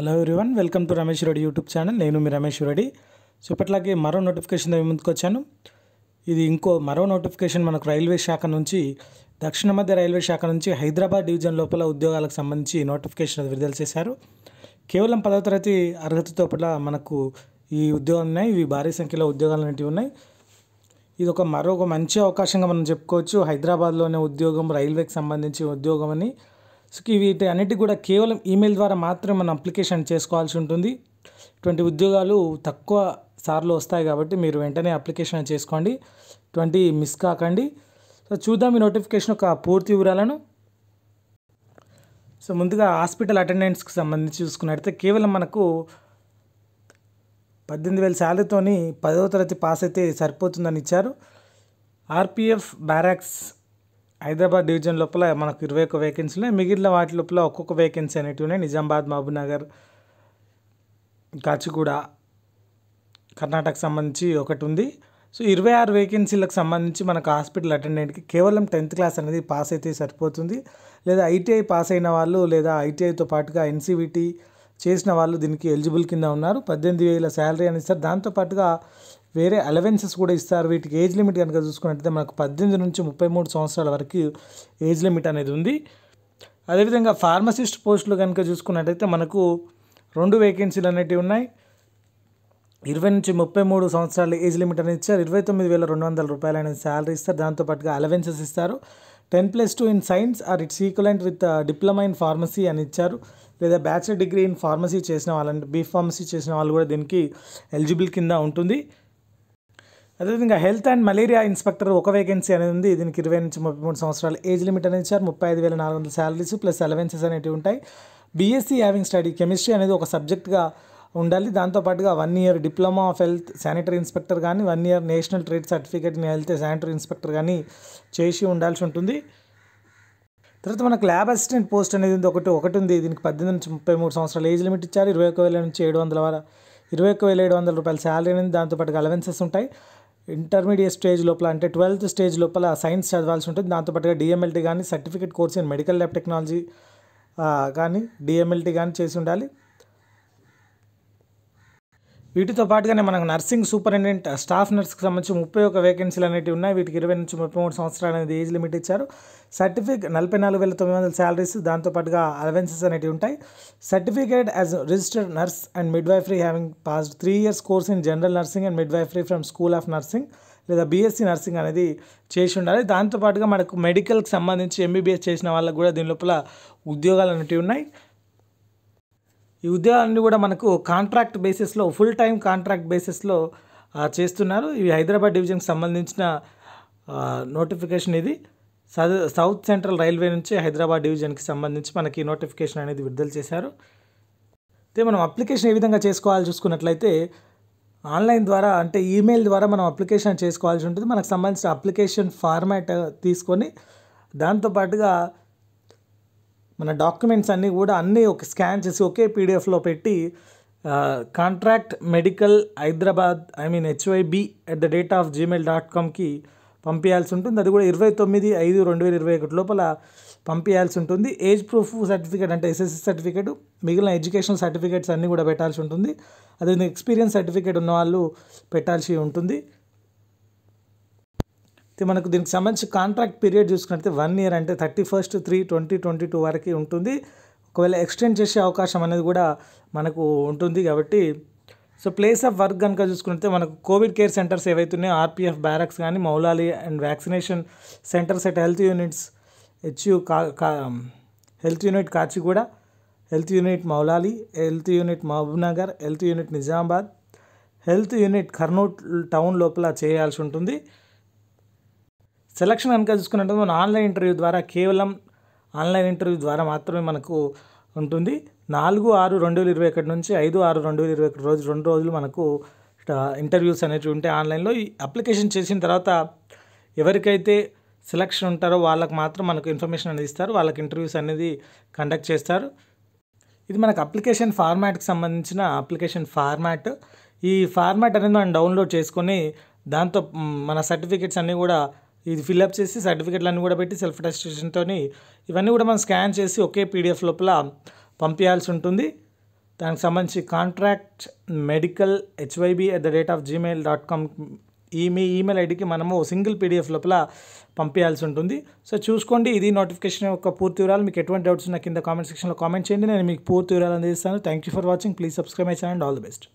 hello everyone welcome to Ramesh Reddy YouTube channel నేను మీ Ramesh Reddy so ఇప్పట్లాగే మరో నోటిఫికేషన్ ముందుకు వచ్చాను ఇది ఇంకో మరో నోటిఫికేషన్ మనకు రైల్వే శాఖ నుంచి దక్షిణ మధ్య రైల్వే శాఖ నుంచి హైదరాబాద్ డివిజన్ లోపల ఉద్యోగాలకు సంబంధించి నోటిఫికేషన్ విడుదల చేశారు కేవలం పదవ తరగతి అర్హతతో పట్ల మనకు ఈ ఉద్యోగాలు ఉన్నాయి ఇవి భారీ సంఖ్యలో ఉద్యోగాలు అనేవి ఉన్నాయి ఇది ఒక మరొక మంచి అవకాశంగా మనం చెప్పుకోవచ్చు హైదరాబాద్లోనే ఉద్యోగం రైల్వేకి సంబంధించి ఉద్యోగం అని సో వీటి అన్నిటి కూడా కేవలం ఈమెయిల్ ద్వారా మాత్రమే మనం అప్లికేషన్ చేసుకోవాల్సి ఉంటుంది ఇటువంటి ఉద్యోగాలు తక్కువ సార్లు వస్తాయి కాబట్టి మీరు వెంటనే అప్లికేషన్ చేసుకోండి ట్వంటీ మిస్ కాకండి సో చూద్దాం ఈ నోటిఫికేషన్ యొక్క పూర్తి వివరాలను సో ముందుగా హాస్పిటల్ అటెండెంట్స్కి సంబంధించి చూసుకున్నట్లయితే కేవలం మనకు పద్దెనిమిది వేల శాలరీతోని పదవ తరగతి పాస్ అయితే సరిపోతుందని ఇచ్చారు ఆర్పిఎఫ్ బ్యారాక్స్ హైదరాబాద్ డివిజన్ లోపల మనకు ఇరవై ఒక వేకెన్సీలు మిగిలిన వాటి లోపల ఒక్కొక్క వేకెన్సీ అనేటివి నిజామాబాద్ మహబూబ్నగర్ కాచిగూడ కర్ణాటకకు సంబంధించి ఒకటి ఉంది సో ఇరవై ఆరు వేకెన్సీలకు సంబంధించి మనకు హాస్పిటల్ అటెండెంట్కి కేవలం టెన్త్ క్లాస్ అనేది పాస్ అయితే సరిపోతుంది లేదా ఐటీఐ పాస్ అయిన వాళ్ళు లేదా ఐటీఐతో పాటుగా ఎన్సీవిటీ చేసిన వాళ్ళు దీనికి ఎలిజిబుల్ కింద ఉన్నారు పద్దెనిమిది వేల శాలరీ అని ఇస్తారు దాంతోపాటుగా వేరే అలవెన్సెస్ కూడా ఇస్తారు వీటికి ఏజ్ లిమిట్ కనుక చూసుకున్నట్లయితే మనకు పద్దెనిమిది నుంచి ముప్పై మూడు సంవత్సరాల వరకు ఏజ్ లిమిట్ అనేది ఉంది అదేవిధంగా ఫార్మసిస్ట్ పోస్టులు కనుక చూసుకున్నట్టయితే మనకు రెండు వేకెన్సీలు అనేటివి ఉన్నాయి ఇరవై నుంచి ముప్పై మూడు సంవత్సరాల ఏజ్ లిమిట్ అనేది ఇచ్చారు ఇరవై తొమ్మిది వేల రెండు వందల రూపాయలు అనేది శాలరీ ఇస్తారు దాంతోపాటుగా అలవెన్సెస్ ఇస్తారు ten plus two in science or its equivalent with diploma in pharmacy అని ఇచ్చారు లేదా బ్యాచిలర్ డిగ్రీ ఇన్ ఫార్మసీ చేసిన వాళ్ళంటే బీ ఫార్మసీ చేసిన వాళ్ళు కూడా దీనికి ఎలిజిబుల్ కింద ఉంటుంది అదేవిధంగా హెల్త్ అండ్ మలేరియా ఇన్స్పెక్టర్ ఒక వేకెన్సీ అనేది ఉంది దీనికి ఇరవై నుంచి ముప్పై మూడు సంవత్సరాలు ఏజ్ లిమిట్ అనేది ఇచ్చారు ముప్పై ఐదు వేల నాలుగు వందల శాలరీస్ ప్లస్ అలవెన్సెస్ అనేవి ఉంటాయి బీఎస్సీ హ్యావింగ్ స్టడీ కెమిస్ట్రీ అనేది ఒక సబ్జెక్ట్గా ఉండాలి దాంతోపాటుగా one year diploma of health sanitary inspector కానీ one year national trade certificate health sanitary inspector కానీ చేసి ఉండాల్సి ఉంటుంది తర్వాత మనకు ల్యాబ్ అసిస్టెంట్ పోస్ట్ అనేది ఉంది ఒకటి ఒకటి ఉంది దీనికి పద్దెనిమిది నుంచి ముప్పై మూడు సంవత్సరాల ఏజ్ లిమిట్ ఇచ్చారు ఇరవై ఒక వేల నుంచి ఏడు వందల వరకు ఇరవై ఒక వేల ఏడు వందల రూపాయల శాలరీ అనేది దాంతోపాటు అలవెన్సెస్ ఉంటాయి ఇంటర్మీడియట్ స్టేజ్ లోపల అంటే ట్వెల్త్ స్టేజ్ లోపల సైన్స్ చదవాల్సి ఉంటుంది దాంతోపాటుగా డిఎంఎల్టీ కానీ certificate course in medical lab technology కానీ డిఎంఎల్టీ కానీ చేసి ఉండాలి వీటితో పాటుగానే మనకు నర్సింగ్ సూపరింటెండెంట్ స్టాఫ్ నర్స్కి సంబంధించి ముప్పై ఒక వేకెన్సీలు అనేవి ఉన్నాయి వీటికి ఇరవై నుంచి ముప్పై మూడు సంవత్సరాలు అనేది ఏజ్ లిమిట్ ఇచ్చారు సర్టిఫికేట్ నలభై నాలుగు వేల తొమ్మిది వందల శాలరీస్ దాంతోపాటుగా అలవెన్సెస్ అనేవి ఉంటాయి certificate as registered nurse and midwifery having passed three years course in general nursing and midwifery from school of nursing లేదా బీఎస్సీ నర్సింగ్ అనేది చేసి ఉండాలి దాంతోపాటుగా మనకు మెడికల్కి సంబంధించి ఎంబీబీఎస్ చేసిన వాళ్ళకు కూడా దీని లోపల ఉద్యోగాలు అనేవి ఉన్నాయి ఈ ఉద్యోగాలన్నీ కూడా మనకు కాంట్రాక్ట్ బేసిస్లో ఫుల్ టైం కాంట్రాక్ట్ బేసిస్లో చేస్తున్నారు ఇవి హైదరాబాద్ డివిజన్కి సంబంధించిన నోటిఫికేషన్ ఇది సౌత్ సెంట్రల్ రైల్వే నుంచి హైదరాబాద్ డివిజన్కి సంబంధించి మనకి నోటిఫికేషన్ అనేది విడుదల చేశారు అయితే మనం అప్లికేషన్ ఏ విధంగా చేసుకోవాలి చూసుకున్నట్లయితే ఆన్లైన్ ద్వారా అంటే ఈమెయిల్ ద్వారా మనం అప్లికేషన్ చేసుకోవాల్సి ఉంటుంది మనకు సంబంధించిన అప్లికేషన్ ఫార్మాట్ తీసుకొని దాంతోపాటుగా మన డాక్యుమెంట్స్ అన్నీ కూడా అన్నీ ఒక స్కాన్ చేసి ఒకే పీడిఎఫ్లో పెట్టి contract medical Hyderabad I mean HYB at the date of Gmail dot కామ్కి పంపించాల్సి ఉంటుంది అది కూడా ఇరవై తొమ్మిది ఐదు రెండు వేల ఇరవై ఒకటి లోపల పంపించాల్సి ఉంటుంది ఏజ్ ప్రూఫ్ సర్టిఫికేట్ అంటే ఎస్ఎస్సి సర్టిఫికేట్ మిగిలిన ఎడ్యుకేషన్ సర్టిఫికేట్స్ అన్నీ కూడా పెట్టాల్సి ఉంటుంది అదే ఎక్స్పీరియన్స్ సర్టిఫికేట్ ఉన్న వాళ్ళు పెట్టాల్సి ఉంటుంది అయితే మనకు దీనికి సంబంధించి కాంట్రాక్ట్ పీరియడ్ చూసుకుంటే వన్ ఇయర్ అంటే thirty first three twenty twenty two వరకు ఉంటుంది ఒకవేళ ఎక్స్టెండ్ చేసే అవకాశం అనేది కూడా మనకు ఉంటుంది కాబట్టి సో ప్లేస్ ఆఫ్ వర్క్ కనుక చూసుకుంటే మనకు కోవిడ్ కేర్ సెంటర్స్ ఏవైతున్నాయో ఆర్పిఎఫ్ బ్యారక్స్ కానీ Moulali and vaccination centres at health units HU కా health unit Kachiguda health unit Moulali health unit Mahabubnagar health unit Nizamabad health unit కర్నూట్ టౌన్ లోపల చేయాల్సి ఉంటుంది సెలక్షన్ కనుక చూసుకున్నట్టు మన ఆన్లైన్ ఇంటర్వ్యూ ద్వారా కేవలం ఆన్లైన్ ఇంటర్వ్యూ ద్వారా మాత్రమే మనకు ఉంటుంది నాలుగు ఆరు రెండు వేల ఇరవై ఒకటి నుంచి ఐదు ఆరు రెండు వేల ఇరవై ఒకటి రోజు రెండు రోజులు మనకు ఇంటర్వ్యూస్ అనేవి ఉంటాయి ఆన్లైన్లో ఈ అప్లికేషన్ చేసిన తర్వాత ఎవరికైతే సెలక్షన్ ఉంటారో వాళ్ళకు మాత్రం మనకు ఇన్ఫర్మేషన్ అనేది ఇస్తారు వాళ్ళకి ఇంటర్వ్యూస్ అనేది కండక్ట్ చేస్తారు ఇది మనకు అప్లికేషన్ ఫార్మాట్కి సంబంధించిన అప్లికేషన్ ఫార్మాట్ ఈ ఫార్మాట్ అనేది మనం డౌన్లోడ్ చేసుకొని దాంతో మన సర్టిఫికెట్స్ అన్నీ కూడా ఇది ఫిల్అప్ చేసి సర్టిఫికెట్లన్నీ కూడా పెట్టి సెల్ఫ్ రెజిస్ట్రేషన్తో ఇవన్నీ కూడా మనం స్కాన్ చేసి ఒకే పీడిఎఫ్ లోపల పంపించాల్సి ఉంటుంది దానికి సంబంధించి contract medical HYB at the rate of Gmail dot com ఈ మీ ఈమెయిల్ ఐడికి మనము సింగిల్ పీడిఎఫ్ లోపల పంపించాల్సి ఉంటుంది సో చూసుకోండి ఇది నోటిఫికేషన్ యొక్క పూర్తి వివరాలు మీకు ఎటువంటి డౌట్స్ ఉన్న కింద కామెంట్ సెక్షన్లో కామెంట్ చేయండి నేను మీకు పూర్తి వివరాలు అందిస్తాను thank you for watching please subscribe my channel all the best